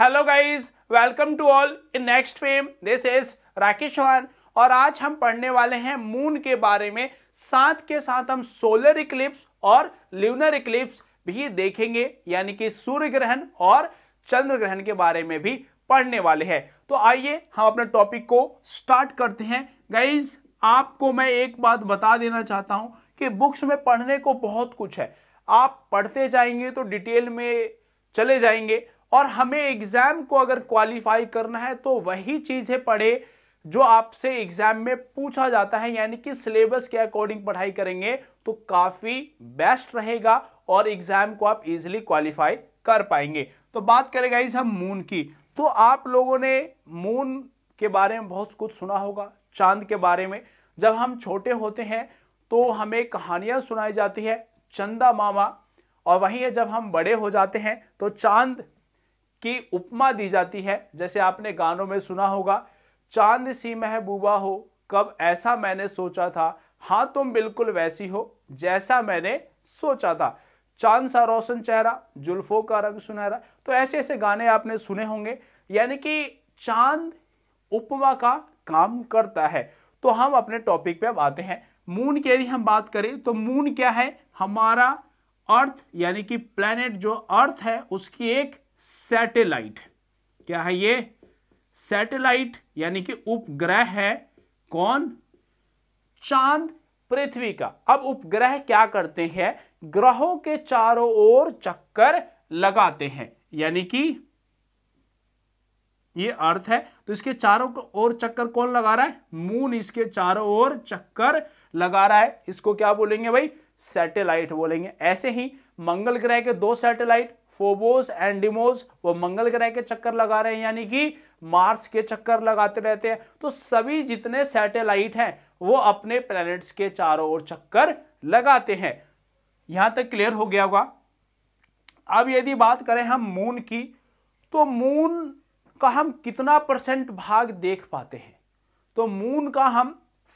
hello guys welcome to all in next fame this is Rakesh Chauhan और आज हम पढ़ने वाले हैं मून के बारे में साथ के साथ हम सोलर इक्लिप्स और ल्यूनर इक्लिप्स भी देखेंगे यानी कि सूर्य ग्रहण और चंद्र ग्रहण के बारे में भी पढ़ने वाले हैं तो आइए हम अपने टॉपिक को स्टार्ट करते हैं गाइज आपको मैं एक बात बता देना चाहता हूं कि बुक्स में पढ़ने को बहुत कुछ है आप पढ़ते जाएंगे तो डिटेल में चले जाएंगे और हमें एग्जाम को अगर क्वालिफाई करना है तो वही चीज़ें पढ़े जो आपसे एग्जाम में पूछा जाता है यानी कि सिलेबस के अकॉर्डिंग पढ़ाई करेंगे तो काफ़ी बेस्ट रहेगा और एग्जाम को आप इजिली क्वालिफाई कर पाएंगे तो बात करेगा इस हम मून की तो आप लोगों ने मून के बारे में बहुत कुछ सुना होगा चांद के बारे में जब हम छोटे होते हैं तो हमें कहानियां सुनाई जाती है चंदा मामा और वही है जब हम बड़े हो जाते हैं तो चांद की उपमा दी जाती है जैसे आपने गानों में सुना होगा चांद सी महबूबा हो कब ऐसा मैंने सोचा था हाँ तुम बिल्कुल वैसी हो जैसा मैंने सोचा था चांद सा रोशन चेहरा जुल्फों का रंग सुनहरा तो ऐसे ऐसे गाने आपने सुने होंगे यानी कि चांद उपमा का काम करता है तो हम अपने टॉपिक पे अब आते हैं मून की यदि हम बात करें तो मून क्या है हमारा अर्थ यानी कि प्लैनेट जो अर्थ है उसकी एक सैटेलाइट क्या है ये सैटेलाइट यानी कि उपग्रह है कौन चांद पृथ्वी का अब उपग्रह क्या करते हैं ग्रहों के चारों ओर चक्कर लगाते हैं यानी कि ये अर्थ है तो इसके चारों ओर चक्कर कौन लगा रहा है मून इसके चारों ओर चक्कर लगा रहा है इसको क्या बोलेंगे भाई सैटेलाइट बोलेंगे ऐसे ही मंगल ग्रह के दो सैटेलाइट फोबोस एंडिमोस वो मंगल ग्रह के चक्कर लगा रहे हैं यानी कि मार्स के चक्कर लगाते रहते हैं तो सभी जितने सैटेलाइट हैं वो अपने प्लैनेट्स के चारों ओर चक्कर लगाते हैं यहां तक क्लियर हो गया होगा अब यदि बात करें हम मून की तो मून का हम कितना परसेंट भाग देख पाते हैं तो मून का हम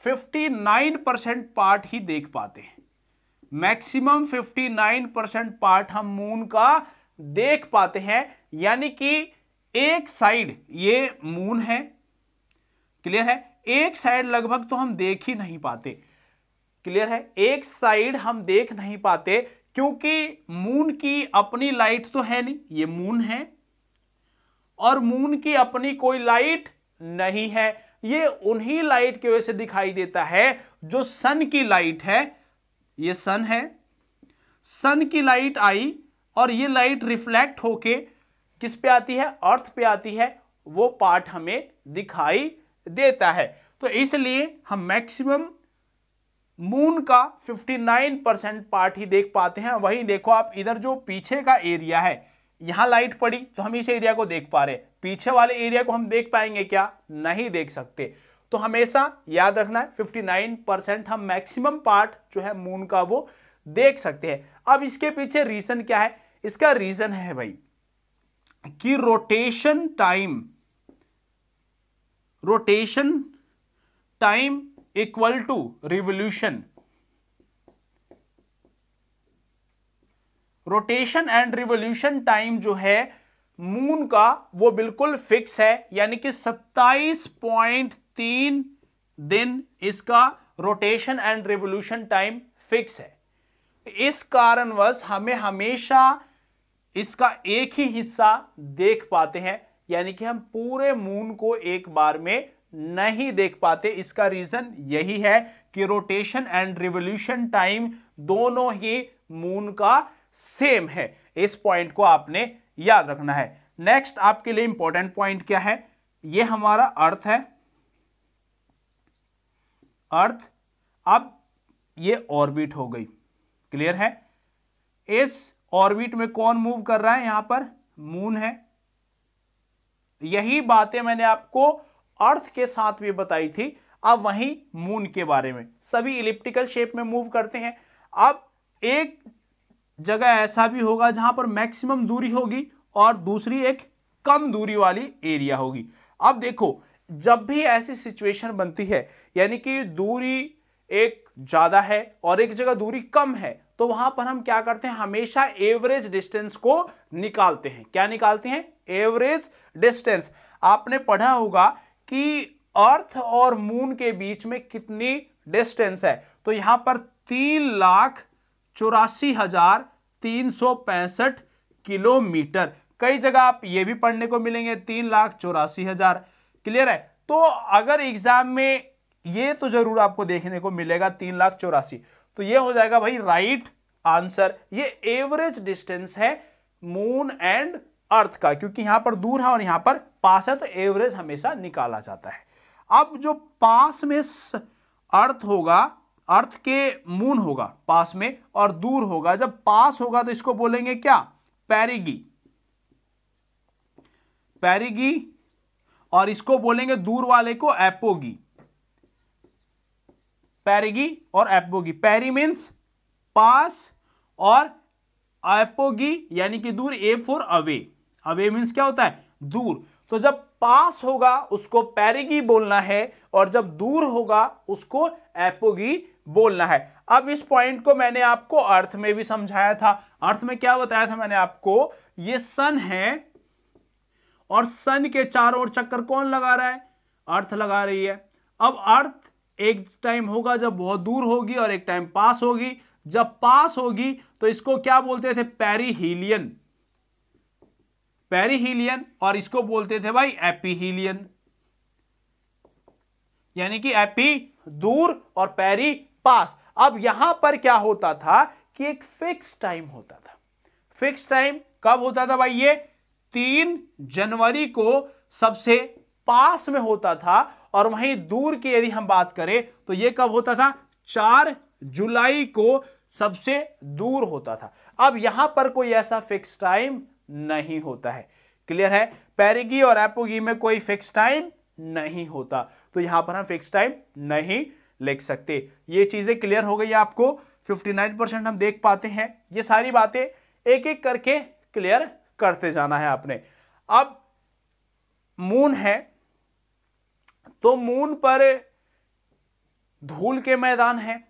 59 परसेंट पार्ट ही देख पाते हैं मैक्सिमम 59 परसेंट पार्ट हम मून का देख पाते हैं यानी कि एक साइड ये मून है क्लियर है एक साइड लगभग तो हम देख ही नहीं पाते क्लियर है एक साइड हम देख नहीं पाते क्योंकि मून की अपनी लाइट तो है नहीं ये मून है और मून की अपनी कोई लाइट नहीं है ये उन्हीं लाइट की वजह से दिखाई देता है जो सन की लाइट है ये सन है सन की लाइट आई और ये लाइट रिफ्लेक्ट होके किस पे आती है अर्थ पे आती है वो पार्ट हमें दिखाई देता है तो इसलिए हम मैक्सिमम मून का 59 परसेंट पार्ट ही देख पाते हैं वहीं देखो आप इधर जो पीछे का एरिया है यहां लाइट पड़ी तो हम इस एरिया को देख पा रहे पीछे वाले एरिया को हम देख पाएंगे क्या नहीं देख सकते तो हमेशा याद रखना है 59 परसेंट हम मैक्सिमम पार्ट जो है मून का वो देख सकते हैं अब इसके पीछे रीजन क्या है इसका रीजन है भाई कि rotation time rotation time equal to revolution rotation and revolution time जो है मून का वो बिल्कुल फिक्स है यानी कि 27.3 दिन इसका rotation and revolution time fix है इस कारणवश हमें हमेशा इसका एक ही हिस्सा देख पाते हैं यानी कि हम पूरे मून को एक बार में नहीं देख पाते इसका रीजन यही है कि रोटेशन एंड रिवोल्यूशन टाइम दोनों ही मून का सेम है इस पॉइंट को आपने याद रखना है नेक्स्ट आपके लिए इंपॉर्टेंट पॉइंट क्या है ये हमारा अर्थ है अर्थ अब ये ऑर्बिट हो गई क्लियर है इस ऑर्बिट में कौन मूव कर रहा है यहां पर मून है यही बातें मैंने आपको अर्थ के साथ भी बताई थी अब वही मून के बारे में सभी इलिप्टिकल शेप में मूव करते हैं अब एक जगह ऐसा भी होगा जहां पर मैक्सिमम दूरी होगी और दूसरी एक कम दूरी वाली एरिया होगी अब देखो जब भी ऐसी सिचुएशन बनती है यानी कि दूरी एक ज़्यादा है और एक जगह दूरी कम है तो वहां पर हम क्या करते हैं हमेशा एवरेज डिस्टेंस को निकालते हैं क्या निकालते हैं एवरेज डिस्टेंस आपने पढ़ा होगा कि अर्थ और मून के बीच में कितनी डिस्टेंस है तो यहां पर तीन लाख चौरासी हजार तीन सौ पैंसठ किलोमीटर कई जगह आप ये भी पढ़ने को मिलेंगे तीन लाख चौरासी हजार क्लियर है तो अगर एग्जाम में ये तो जरूर आपको देखने को मिलेगा तीन लाख चौरासी तो ये हो जाएगा भाई राइट आंसर ये एवरेज डिस्टेंस है मून एंड अर्थ का क्योंकि यहां पर दूर है और यहां पर पास है तो एवरेज हमेशा निकाला जाता है अब जो पास में अर्थ होगा अर्थ के मून होगा पास में और दूर होगा जब पास होगा तो इसको बोलेंगे क्या पैरिगी पैरिगी और इसको बोलेंगे दूर वाले को एपोगी पैरिगी और एपोगी पैरी मीन्स पास और एपोगी यानी कि दूर a far away away means क्या होता है दूर तो जब पास होगा उसको पैरिगी बोलना है और जब दूर होगा उसको एपोगी बोलना है अब इस पॉइंट को मैंने आपको अर्थ में भी समझाया था अर्थ में क्या बताया था मैंने आपको ये सन है और सन के चारों ओर चक्कर कौन लगा रहा है अर्थ लगा रही है अब अर्थ एक टाइम होगा जब बहुत दूर होगी और एक टाइम पास होगी जब पास होगी तो इसको क्या बोलते थे पेरीहीलियन पेरीहीलियन और इसको बोलते थे भाई एपीहीलियन यानी कि एपी दूर और पैरी पास अब यहां पर क्या होता था कि एक फिक्स टाइम होता था फिक्स टाइम कब होता था भाई ये तीन जनवरी को सबसे पास में होता था और वहीं दूर की यदि हम बात करें तो यह कब होता था चार जुलाई को सबसे दूर होता था अब यहां पर कोई ऐसा फिक्स टाइम नहीं होता है क्लियर है पैरिगी और एपोगी में कोई फिक्स टाइम नहीं होता तो यहां पर हम फिक्स टाइम नहीं लिख सकते ये चीजें क्लियर हो गई आपको 59 परसेंट हम देख पाते हैं ये सारी बातें एक एक करके क्लियर करते जाना है आपने अब मून है तो मून पर धूल के मैदान है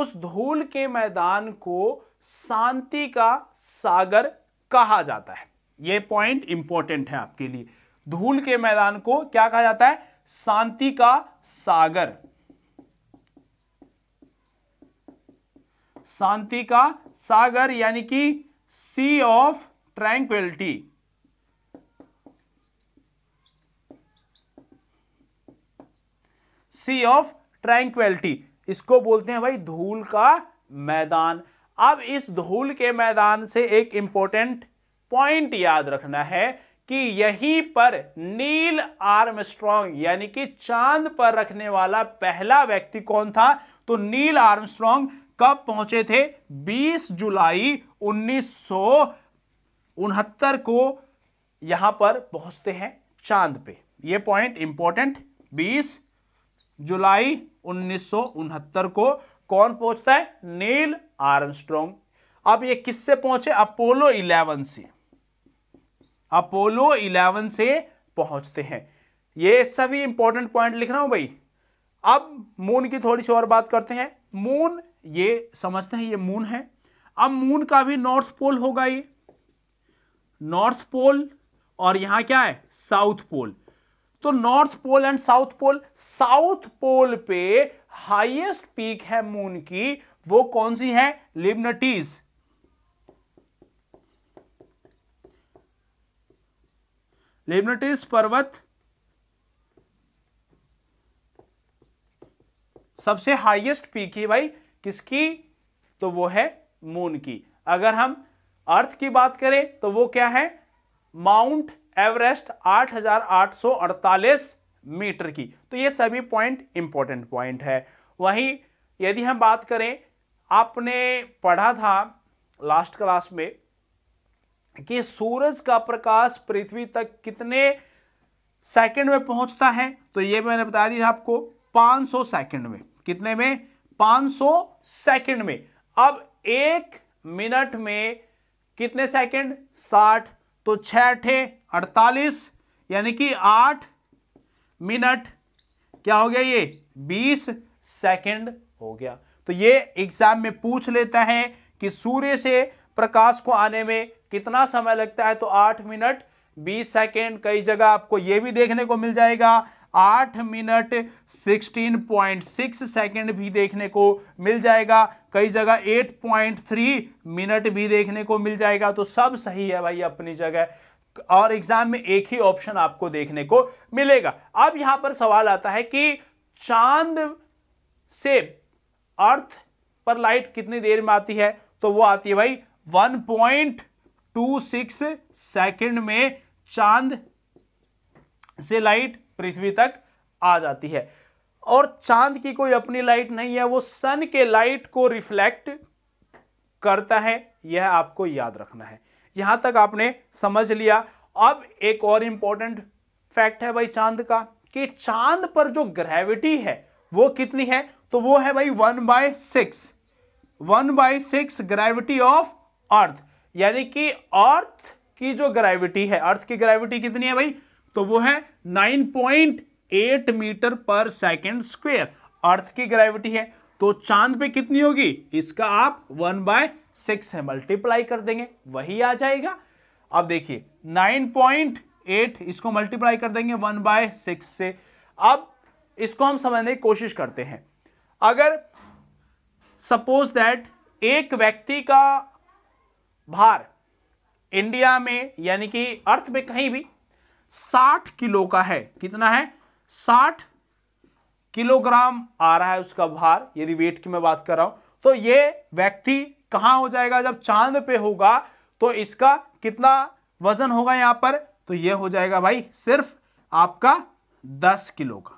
उस धूल के मैदान को शांति का सागर कहा जाता है यह पॉइंट इंपॉर्टेंट है आपके लिए धूल के मैदान को क्या कहा जाता है शांति का सागर शांति का सागर यानी कि sea of tranquility sea of tranquility इसको बोलते हैं भाई धूल का मैदान अब इस धूल के मैदान से एक इंपॉर्टेंट पॉइंट याद रखना है कि यहीं पर नील आर्म यानी कि चांद पर रखने वाला पहला व्यक्ति कौन था तो नील आर्म कब पहुंचे थे 20 जुलाई उन्नीस को यहां पर पहुंचते हैं चांद पे ये पॉइंट इंपॉर्टेंट 20 जुलाई उन्नीस को कौन पहुंचता है नील आर्मस्ट्रॉन्ग अब ये किससे पहुंचे अपोलो 11 से अपोलो 11 से पहुंचते हैं ये सभी इंपॉर्टेंट पॉइंट लिख रहा हूं भाई अब मून की थोड़ी सी और बात करते हैं मून ये समझते हैं ये मून है अब मून का भी नॉर्थ पोल होगा ये नॉर्थ पोल और यहां क्या है साउथ पोल तो north pole and south pole south pole पे हाईएस्ट पीक है मून की वो कौन सी है लिब्नटीज लिबनटीज पर्वत सबसे हाईएस्ट पीक है भाई किसकी तो वो है मून की अगर हम अर्थ की बात करें तो वो क्या है माउंट एवरेस्ट 8,848 मीटर की तो ये सभी पॉइंट इंपॉर्टेंट पॉइंट है वहीं यदि हम बात करें आपने पढ़ा था लास्ट क्लास में कि सूरज का प्रकाश पृथ्वी तक कितने सेकंड में पहुंचता है तो ये मैंने बता दिया आपको 500 सेकंड में कितने में 500 सेकंड में अब एक मिनट में कितने सेकंड साठ तो छ अठे अड़तालीस यानी कि आठ मिनट क्या हो गया ये बीस सेकंड हो गया तो ये एग्जाम में पूछ लेता है कि सूर्य से प्रकाश को आने में कितना समय लगता है तो आठ मिनट बीस सेकेंड कई जगह आपको ये भी देखने को मिल जाएगा आठ minute sixteen point six second भी देखने को मिल जाएगा कई जगह एट पॉइंट थ्री मिनट भी देखने को मिल जाएगा तो सब सही है भाई अपनी जगह और एग्जाम में एक ही ऑप्शन आपको देखने को मिलेगा अब यहां पर सवाल आता है कि चांद से अर्थ पर लाइट कितनी देर में आती है तो वो आती है भाई 1.26 सेकेंड में चांद से लाइट पृथ्वी तक आ जाती है और चांद की कोई अपनी लाइट नहीं है वो सन के लाइट को रिफ्लेक्ट करता है यह आपको याद रखना है यहां तक आपने समझ लिया अब एक और इंपॉर्टेंट फैक्ट है भाई चांद का कि चांद पर जो ग्रेविटी है वो कितनी है तो वो है भाई one by six one by six gravity of earth यानी कि अर्थ की जो ग्रेविटी है अर्थ की ग्रेविटी कितनी है भाई तो वो है 9.8 मीटर पर सेकेंड स्क्वेयर अर्थ की ग्रेविटी है तो चांद पे कितनी होगी इसका आप वन बाय सिक्स है मल्टीप्लाई कर देंगे वही आ जाएगा अब देखिए 9.8 इसको मल्टीप्लाई कर देंगे वन बाय सिक्स से अब इसको हम समझने की कोशिश करते हैं अगर सपोज दैट एक व्यक्ति का भार इंडिया में यानी कि अर्थ में कहीं भी साठ किलो का है कितना है साठ किलोग्राम आ रहा है उसका भार यदि वेट की मैं बात कर रहा हूं तो ये व्यक्ति कहां हो जाएगा जब चांद पे होगा तो इसका कितना वजन होगा यहां पर तो ये हो जाएगा भाई सिर्फ आपका दस किलो का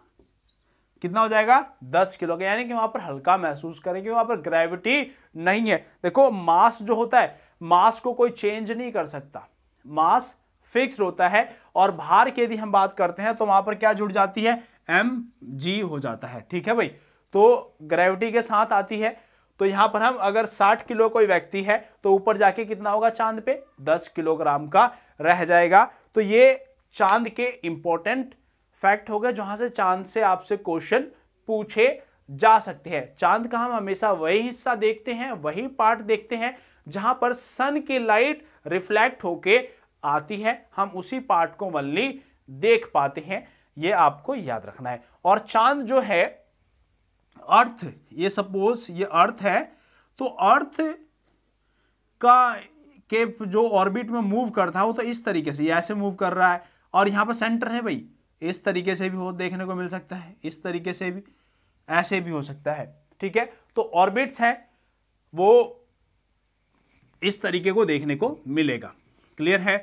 कितना हो जाएगा दस किलो का यानी कि वहां पर हल्का महसूस करेंगे वहां पर ग्रेविटी नहीं है देखो मास जो होता है मास को कोई चेंज नहीं कर सकता मास फिक्स्ड होता है और भार की यदि हम बात करते हैं तो वहां पर क्या जुड़ जाती है एम जी हो जाता है ठीक है भाई तो ग्रेविटी के साथ आती है तो यहां पर हम अगर 60 किलो कोई व्यक्ति है तो ऊपर जाके कितना होगा चांद पे 10 किलोग्राम का रह जाएगा तो ये चांद के इंपॉर्टेंट फैक्ट हो गए जहां से चांद से आपसे क्वेश्चन पूछे जा सकते हैं चांद का हम हमेशा वही हिस्सा देखते हैं वही पार्ट देखते हैं जहां पर सन की लाइट रिफ्लेक्ट होके आती है हम उसी पार्ट को वनली देख पाते हैं ये आपको याद रखना है और चांद जो है अर्थ ये सपोज ये अर्थ है तो अर्थ का के जो ऑर्बिट में मूव करता है वो तो इस तरीके से ये ऐसे मूव कर रहा है और यहां पर सेंटर है भाई इस तरीके से भी हो देखने को मिल सकता है इस तरीके से भी ऐसे भी हो सकता है ठीक है तो ऑर्बिट्स है वो इस तरीके को देखने को मिलेगा क्लियर है